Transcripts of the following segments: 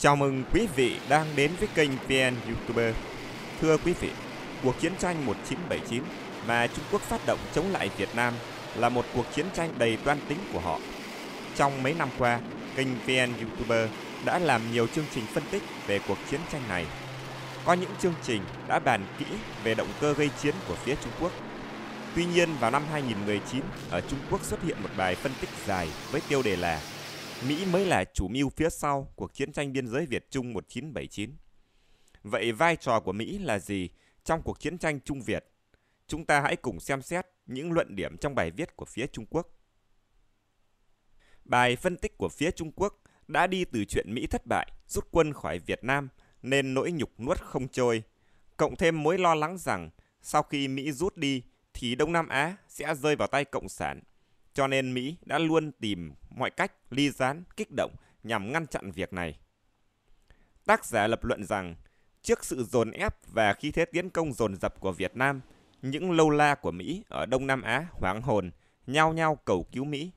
Chào mừng quý vị đang đến với kênh VN Youtuber. Thưa quý vị, cuộc chiến tranh 1979 mà Trung Quốc phát động chống lại Việt Nam là một cuộc chiến tranh đầy toan tính của họ. Trong mấy năm qua, kênh VN Youtuber đã làm nhiều chương trình phân tích về cuộc chiến tranh này. Có những chương trình đã bàn kỹ về động cơ gây chiến của phía Trung Quốc. Tuy nhiên vào năm 2019, ở Trung Quốc xuất hiện một bài phân tích dài với tiêu đề là Mỹ mới là chủ mưu phía sau cuộc chiến tranh biên giới Việt Trung 1979. Vậy vai trò của Mỹ là gì trong cuộc chiến tranh Trung Việt? Chúng ta hãy cùng xem xét những luận điểm trong bài viết của phía Trung Quốc. Bài phân tích của phía Trung Quốc đã đi từ chuyện Mỹ thất bại, rút quân khỏi Việt Nam nên nỗi nhục nuốt không trôi, cộng thêm mối lo lắng rằng sau khi Mỹ rút đi thì Đông Nam Á sẽ rơi vào tay Cộng sản – cho nên Mỹ đã luôn tìm mọi cách ly gián, kích động nhằm ngăn chặn việc này. Tác giả lập luận rằng, trước sự dồn ép và khi thế tiến công dồn dập của Việt Nam, những lâu la của Mỹ ở Đông Nam Á hoảng hồn, nhau nhau cầu cứu Mỹ.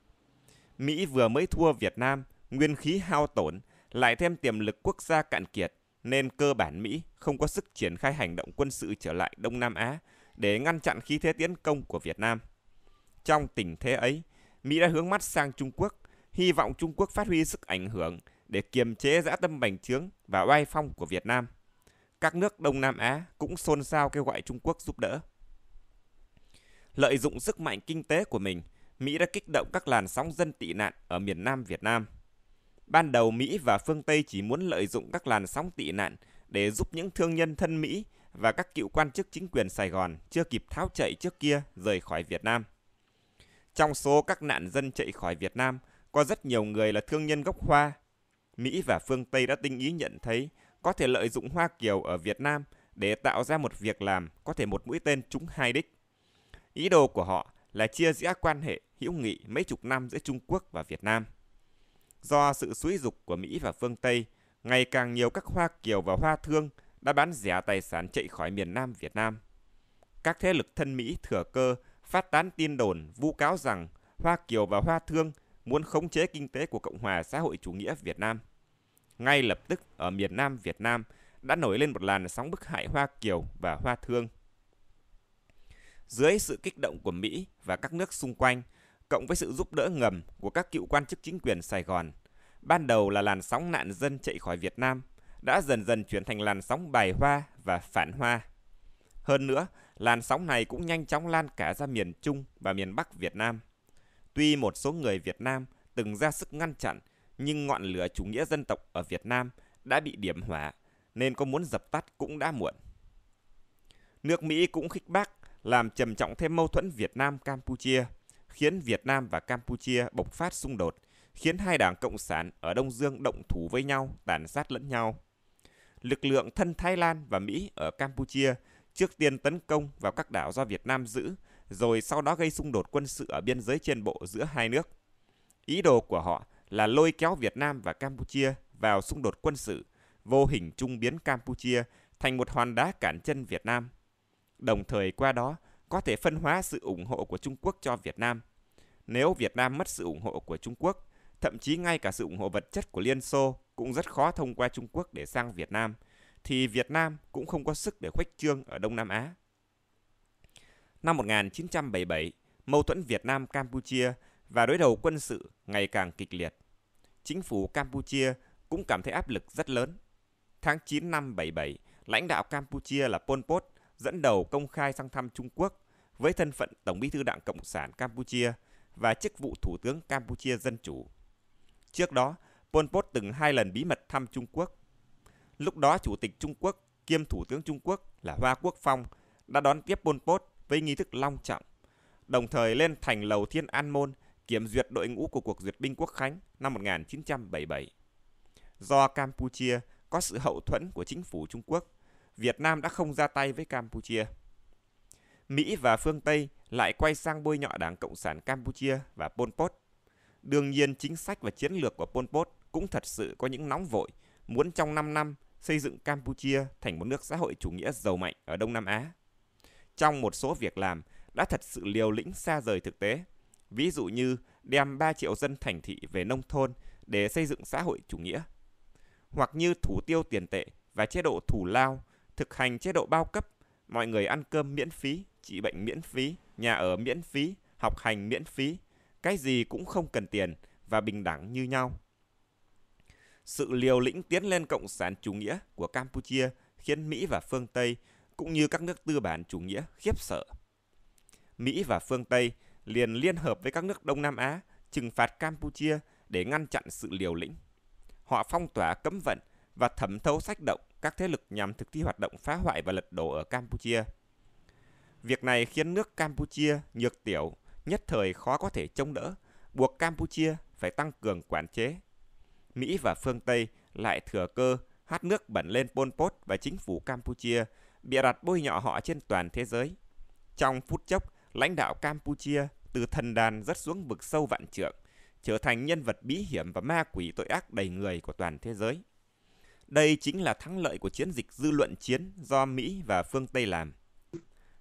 Mỹ vừa mới thua Việt Nam, nguyên khí hao tổn, lại thêm tiềm lực quốc gia cạn kiệt, nên cơ bản Mỹ không có sức triển khai hành động quân sự trở lại Đông Nam Á để ngăn chặn khí thế tiến công của Việt Nam. Trong tình thế ấy, Mỹ đã hướng mắt sang Trung Quốc, hy vọng Trung Quốc phát huy sức ảnh hưởng để kiềm chế dã tâm bành trướng và oai phong của Việt Nam. Các nước Đông Nam Á cũng xôn xao kêu gọi Trung Quốc giúp đỡ. Lợi dụng sức mạnh kinh tế của mình, Mỹ đã kích động các làn sóng dân tị nạn ở miền Nam Việt Nam. Ban đầu Mỹ và phương Tây chỉ muốn lợi dụng các làn sóng tị nạn để giúp những thương nhân thân Mỹ và các cựu quan chức chính quyền Sài Gòn chưa kịp tháo chạy trước kia rời khỏi Việt Nam. Trong số các nạn dân chạy khỏi Việt Nam, có rất nhiều người là thương nhân gốc hoa. Mỹ và phương Tây đã tinh ý nhận thấy có thể lợi dụng Hoa Kiều ở Việt Nam để tạo ra một việc làm có thể một mũi tên trúng hai đích. Ý đồ của họ là chia rẽ quan hệ hữu nghị mấy chục năm giữa Trung Quốc và Việt Nam. Do sự suy dục của Mỹ và phương Tây, ngày càng nhiều các Hoa Kiều và Hoa Thương đã bán rẻ tài sản chạy khỏi miền Nam Việt Nam. Các thế lực thân Mỹ thừa cơ phát tán tin đồn vu cáo rằng Hoa Kiều và Hoa Thương muốn khống chế kinh tế của Cộng hòa xã hội chủ nghĩa Việt Nam. Ngay lập tức ở miền Nam Việt Nam đã nổi lên một làn sóng bức hại Hoa Kiều và Hoa Thương. Dưới sự kích động của Mỹ và các nước xung quanh, cộng với sự giúp đỡ ngầm của các cựu quan chức chính quyền Sài Gòn, ban đầu là làn sóng nạn dân chạy khỏi Việt Nam đã dần dần chuyển thành làn sóng bài hoa và phản hoa. Hơn nữa, Làn sóng này cũng nhanh chóng lan cả ra miền Trung và miền Bắc Việt Nam. Tuy một số người Việt Nam từng ra sức ngăn chặn, nhưng ngọn lửa chủ nghĩa dân tộc ở Việt Nam đã bị điểm hỏa, nên có muốn dập tắt cũng đã muộn. Nước Mỹ cũng khích bác, làm trầm trọng thêm mâu thuẫn Việt Nam-Campuchia, khiến Việt Nam và Campuchia bộc phát xung đột, khiến hai đảng Cộng sản ở Đông Dương động thủ với nhau, tàn sát lẫn nhau. Lực lượng thân Thái Lan và Mỹ ở Campuchia – trước tiên tấn công vào các đảo do Việt Nam giữ, rồi sau đó gây xung đột quân sự ở biên giới trên bộ giữa hai nước. Ý đồ của họ là lôi kéo Việt Nam và Campuchia vào xung đột quân sự, vô hình trung biến Campuchia thành một hòn đá cản chân Việt Nam. Đồng thời qua đó có thể phân hóa sự ủng hộ của Trung Quốc cho Việt Nam. Nếu Việt Nam mất sự ủng hộ của Trung Quốc, thậm chí ngay cả sự ủng hộ vật chất của Liên Xô cũng rất khó thông qua Trung Quốc để sang Việt Nam – thì Việt Nam cũng không có sức để khuếch trương ở Đông Nam Á. Năm 1977, mâu thuẫn Việt Nam Campuchia và đối đầu quân sự ngày càng kịch liệt. Chính phủ Campuchia cũng cảm thấy áp lực rất lớn. Tháng 9 năm 77, lãnh đạo Campuchia là Pol Pot dẫn đầu công khai sang thăm Trung Quốc với thân phận Tổng Bí thư Đảng Cộng sản Campuchia và chức vụ Thủ tướng Campuchia Dân chủ. Trước đó, Pol Pot từng hai lần bí mật thăm Trung Quốc Lúc đó Chủ tịch Trung Quốc kiêm Thủ tướng Trung Quốc là Hoa Quốc Phong đã đón tiếp Pol Pot với nghi thức long trọng, đồng thời lên thành lầu Thiên An Môn kiểm duyệt đội ngũ của cuộc duyệt binh Quốc Khánh năm 1977. Do Campuchia có sự hậu thuẫn của chính phủ Trung Quốc, Việt Nam đã không ra tay với Campuchia. Mỹ và phương Tây lại quay sang bôi nhọ Đảng Cộng sản Campuchia và Pol Pot. Đương nhiên chính sách và chiến lược của Pol Pot cũng thật sự có những nóng vội, muốn trong 5 năm xây dựng Campuchia thành một nước xã hội chủ nghĩa giàu mạnh ở Đông Nam Á. Trong một số việc làm đã thật sự liều lĩnh xa rời thực tế, ví dụ như đem 3 triệu dân thành thị về nông thôn để xây dựng xã hội chủ nghĩa, hoặc như thủ tiêu tiền tệ và chế độ thủ lao, thực hành chế độ bao cấp, mọi người ăn cơm miễn phí, trị bệnh miễn phí, nhà ở miễn phí, học hành miễn phí, cái gì cũng không cần tiền và bình đẳng như nhau. Sự liều lĩnh tiến lên cộng sản chủ nghĩa của Campuchia khiến Mỹ và phương Tây cũng như các nước tư bản chủ nghĩa khiếp sợ. Mỹ và phương Tây liền liên hợp với các nước Đông Nam Á trừng phạt Campuchia để ngăn chặn sự liều lĩnh. Họ phong tỏa cấm vận và thẩm thấu sách động các thế lực nhằm thực thi hoạt động phá hoại và lật đổ ở Campuchia. Việc này khiến nước Campuchia nhược tiểu, nhất thời khó có thể chống đỡ, buộc Campuchia phải tăng cường quản chế Mỹ và phương Tây lại thừa cơ hát nước bẩn lên Pol Pot và chính phủ Campuchia, bịa đặt bôi nhọ họ trên toàn thế giới. Trong phút chốc, lãnh đạo Campuchia từ thần đàn rớt xuống vực sâu vạn trượng, trở thành nhân vật bí hiểm và ma quỷ tội ác đầy người của toàn thế giới. Đây chính là thắng lợi của chiến dịch dư luận chiến do Mỹ và phương Tây làm.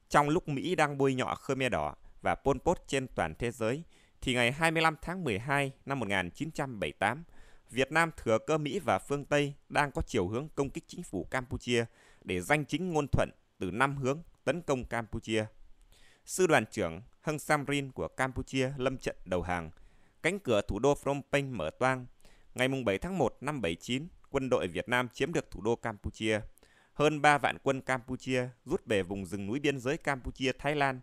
Trong lúc Mỹ đang bôi nhọ Khmer Đỏ và Pol Pot trên toàn thế giới, thì ngày 25 tháng 12 năm 1978, Việt Nam thừa cơ Mỹ và phương Tây đang có chiều hướng công kích chính phủ Campuchia để danh chính ngôn thuận từ năm hướng tấn công Campuchia. Sư đoàn trưởng Hưng Samrin của Campuchia lâm trận đầu hàng. Cánh cửa thủ đô Phnom Penh mở toang. Ngày 7 tháng 1 năm 79, quân đội Việt Nam chiếm được thủ đô Campuchia. Hơn 3 vạn quân Campuchia rút về vùng rừng núi biên giới Campuchia-Thái Lan.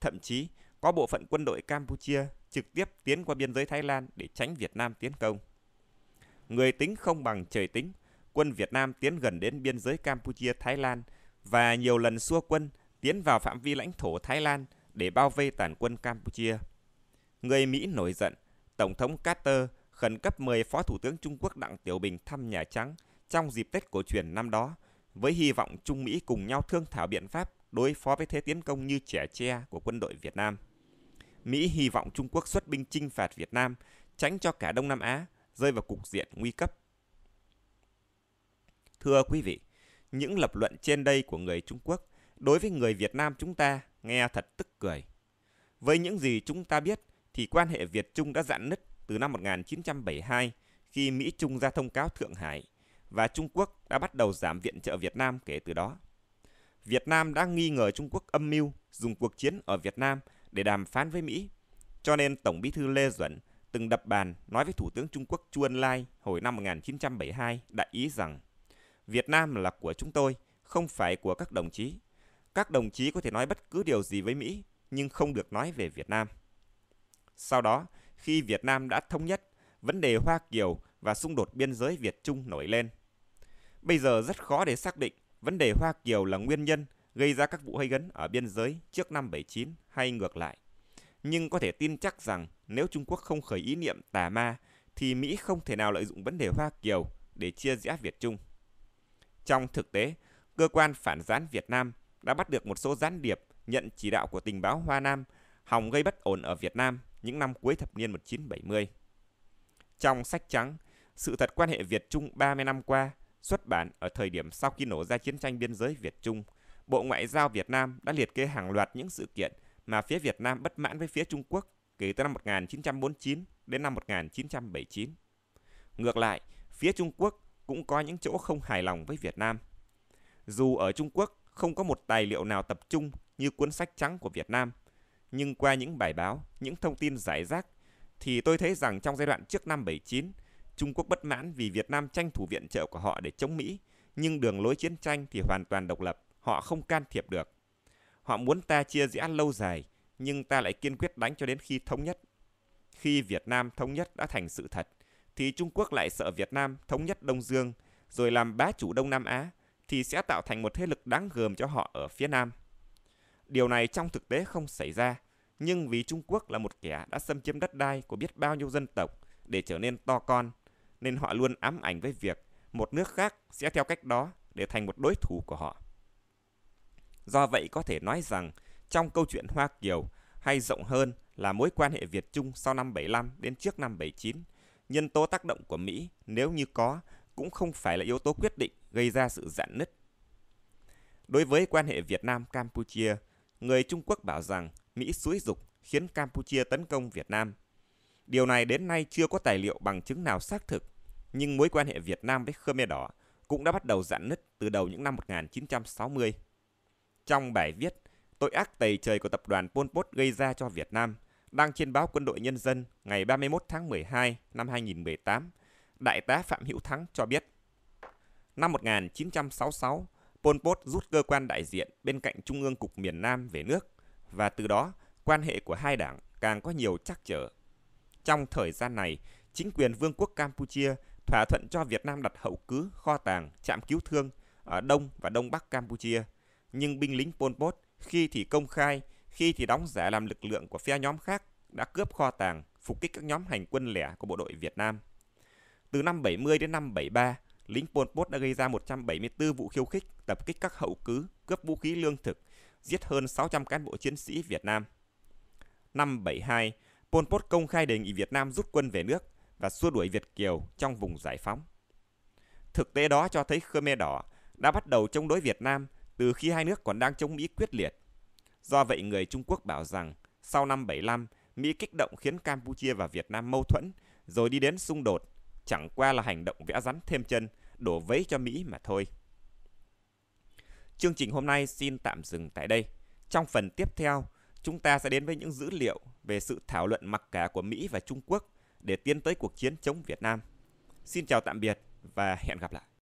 Thậm chí, có bộ phận quân đội Campuchia trực tiếp tiến qua biên giới Thái Lan để tránh Việt Nam tiến công người tính không bằng trời tính, quân Việt Nam tiến gần đến biên giới Campuchia-Thái Lan và nhiều lần xua quân tiến vào phạm vi lãnh thổ Thái Lan để bao vây tàn quân Campuchia. Người Mỹ nổi giận, Tổng thống Carter khẩn cấp mời Phó Thủ tướng Trung Quốc Đặng Tiểu Bình thăm Nhà Trắng trong dịp Tết cổ truyền năm đó, với hy vọng Trung Mỹ cùng nhau thương thảo biện pháp đối phó với thế tiến công như trẻ tre của quân đội Việt Nam. Mỹ hy vọng Trung Quốc xuất binh chinh phạt Việt Nam, tránh cho cả Đông Nam Á rơi vào cục diện nguy cấp. Thưa quý vị, những lập luận trên đây của người Trung Quốc đối với người Việt Nam chúng ta nghe thật tức cười. Với những gì chúng ta biết thì quan hệ Việt Trung đã dạn nứt từ năm 1972 khi Mỹ Trung ra thông cáo Thượng Hải và Trung Quốc đã bắt đầu giảm viện trợ Việt Nam kể từ đó. Việt Nam đã nghi ngờ Trung Quốc âm mưu dùng cuộc chiến ở Việt Nam để đàm phán với Mỹ. Cho nên Tổng Bí thư Lê Duẩn từng đập bàn nói với Thủ tướng Trung Quốc Chu Ân Lai hồi năm 1972 đại ý rằng Việt Nam là của chúng tôi, không phải của các đồng chí. Các đồng chí có thể nói bất cứ điều gì với Mỹ, nhưng không được nói về Việt Nam. Sau đó, khi Việt Nam đã thống nhất, vấn đề Hoa Kiều và xung đột biên giới Việt-Trung nổi lên. Bây giờ rất khó để xác định vấn đề Hoa Kiều là nguyên nhân gây ra các vụ gây gấn ở biên giới trước năm 79 hay ngược lại nhưng có thể tin chắc rằng nếu Trung Quốc không khởi ý niệm tà ma thì Mỹ không thể nào lợi dụng vấn đề Hoa Kiều để chia rẽ Việt Trung. Trong thực tế, cơ quan phản gián Việt Nam đã bắt được một số gián điệp nhận chỉ đạo của tình báo Hoa Nam hòng gây bất ổn ở Việt Nam những năm cuối thập niên 1970. Trong sách trắng, sự thật quan hệ Việt-Trung 30 năm qua, xuất bản ở thời điểm sau khi nổ ra chiến tranh biên giới Việt-Trung, Bộ Ngoại giao Việt Nam đã liệt kê hàng loạt những sự kiện mà phía Việt Nam bất mãn với phía Trung Quốc kể từ năm 1949 đến năm 1979. Ngược lại, phía Trung Quốc cũng có những chỗ không hài lòng với Việt Nam. Dù ở Trung Quốc không có một tài liệu nào tập trung như cuốn sách trắng của Việt Nam, nhưng qua những bài báo, những thông tin giải rác thì tôi thấy rằng trong giai đoạn trước năm 79, Trung Quốc bất mãn vì Việt Nam tranh thủ viện trợ của họ để chống Mỹ, nhưng đường lối chiến tranh thì hoàn toàn độc lập, họ không can thiệp được. Họ muốn ta chia rẽ lâu dài, nhưng ta lại kiên quyết đánh cho đến khi thống nhất. Khi Việt Nam thống nhất đã thành sự thật, thì Trung Quốc lại sợ Việt Nam thống nhất Đông Dương, rồi làm bá chủ Đông Nam Á, thì sẽ tạo thành một thế lực đáng gờm cho họ ở phía Nam. Điều này trong thực tế không xảy ra, nhưng vì Trung Quốc là một kẻ đã xâm chiếm đất đai của biết bao nhiêu dân tộc để trở nên to con, nên họ luôn ám ảnh với việc một nước khác sẽ theo cách đó để thành một đối thủ của họ. Do vậy có thể nói rằng trong câu chuyện Hoa Kiều hay rộng hơn là mối quan hệ Việt Trung sau năm 75 đến trước năm 79, nhân tố tác động của Mỹ nếu như có cũng không phải là yếu tố quyết định gây ra sự giãn nứt. Đối với quan hệ Việt Nam Campuchia, người Trung Quốc bảo rằng Mỹ xúi dục khiến Campuchia tấn công Việt Nam. Điều này đến nay chưa có tài liệu bằng chứng nào xác thực, nhưng mối quan hệ Việt Nam với Khmer Đỏ cũng đã bắt đầu giãn nứt từ đầu những năm 1960. Trong bài viết Tội ác tày trời của tập đoàn Pol Pot gây ra cho Việt Nam, đăng trên báo Quân đội Nhân dân ngày 31 tháng 12 năm 2018, Đại tá Phạm Hữu Thắng cho biết. Năm 1966, Pol Pot rút cơ quan đại diện bên cạnh Trung ương Cục miền Nam về nước và từ đó quan hệ của hai đảng càng có nhiều trắc trở. Trong thời gian này, chính quyền Vương quốc Campuchia thỏa thuận cho Việt Nam đặt hậu cứ, kho tàng, trạm cứu thương ở Đông và Đông Bắc Campuchia – nhưng binh lính Pol Pot khi thì công khai, khi thì đóng giả làm lực lượng của phe nhóm khác đã cướp kho tàng, phục kích các nhóm hành quân lẻ của bộ đội Việt Nam. Từ năm 70 đến năm 73, lính Pol Pot đã gây ra 174 vụ khiêu khích, tập kích các hậu cứ, cướp vũ khí lương thực, giết hơn 600 cán bộ chiến sĩ Việt Nam. Năm 72, Pol Pot công khai đề nghị Việt Nam rút quân về nước và xua đuổi Việt Kiều trong vùng giải phóng. Thực tế đó cho thấy Khmer Đỏ đã bắt đầu chống đối Việt Nam từ khi hai nước còn đang chống Mỹ quyết liệt. Do vậy, người Trung Quốc bảo rằng sau năm 75, Mỹ kích động khiến Campuchia và Việt Nam mâu thuẫn, rồi đi đến xung đột, chẳng qua là hành động vẽ rắn thêm chân, đổ vấy cho Mỹ mà thôi. Chương trình hôm nay xin tạm dừng tại đây. Trong phần tiếp theo, chúng ta sẽ đến với những dữ liệu về sự thảo luận mặc cả của Mỹ và Trung Quốc để tiến tới cuộc chiến chống Việt Nam. Xin chào tạm biệt và hẹn gặp lại.